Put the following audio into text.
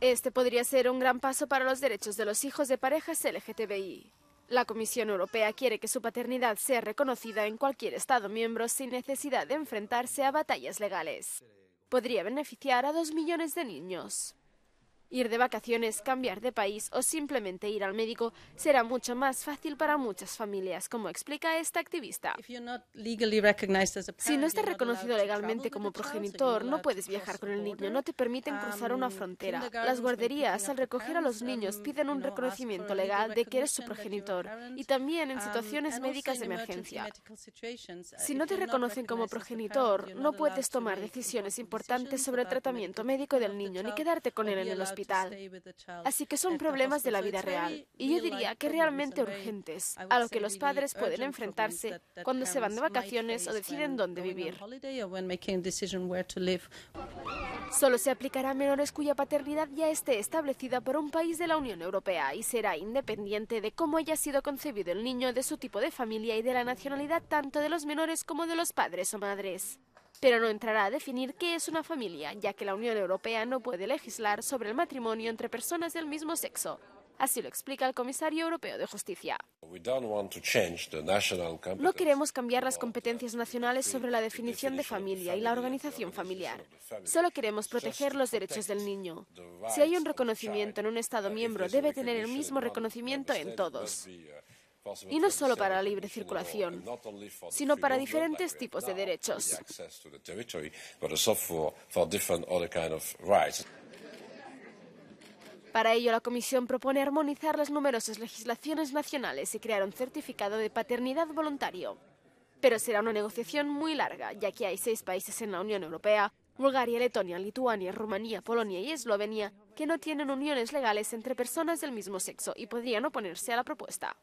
Este podría ser un gran paso para los derechos de los hijos de parejas LGTBI. La Comisión Europea quiere que su paternidad sea reconocida en cualquier Estado miembro sin necesidad de enfrentarse a batallas legales. Podría beneficiar a dos millones de niños. Ir de vacaciones, cambiar de país o simplemente ir al médico será mucho más fácil para muchas familias, como explica esta activista. Si no estás reconocido legalmente como progenitor, no puedes viajar con el niño, no te permiten cruzar una um, frontera. Las guarderías, al recoger a los um, niños, piden un reconocimiento legal de que eres su progenitor y también en um, situaciones médicas de emergencia. Uh, si no te reconocen como progenitor, no puedes tomar decisiones importantes sobre el tratamiento médico del niño ni quedarte con él en el hospital. Así que son problemas de la vida real. Y yo diría que realmente urgentes, a lo que los padres pueden enfrentarse cuando se van de vacaciones o deciden dónde vivir. Solo se aplicará a menores cuya paternidad ya esté establecida por un país de la Unión Europea y será independiente de cómo haya sido concebido el niño, de su tipo de familia y de la nacionalidad tanto de los menores como de los padres o madres pero no entrará a definir qué es una familia, ya que la Unión Europea no puede legislar sobre el matrimonio entre personas del mismo sexo. Así lo explica el comisario europeo de justicia. No queremos cambiar las competencias nacionales sobre la definición de familia y la organización familiar. Solo queremos proteger los derechos del niño. Si hay un reconocimiento en un Estado miembro, debe tener el mismo reconocimiento en todos y no solo para la libre circulación, sino para diferentes tipos de derechos. Para ello, la Comisión propone armonizar las numerosas legislaciones nacionales y crear un certificado de paternidad voluntario. Pero será una negociación muy larga, ya que hay seis países en la Unión Europea, Bulgaria, Letonia, Lituania, Rumanía, Polonia y Eslovenia, que no tienen uniones legales entre personas del mismo sexo y podrían oponerse a la propuesta.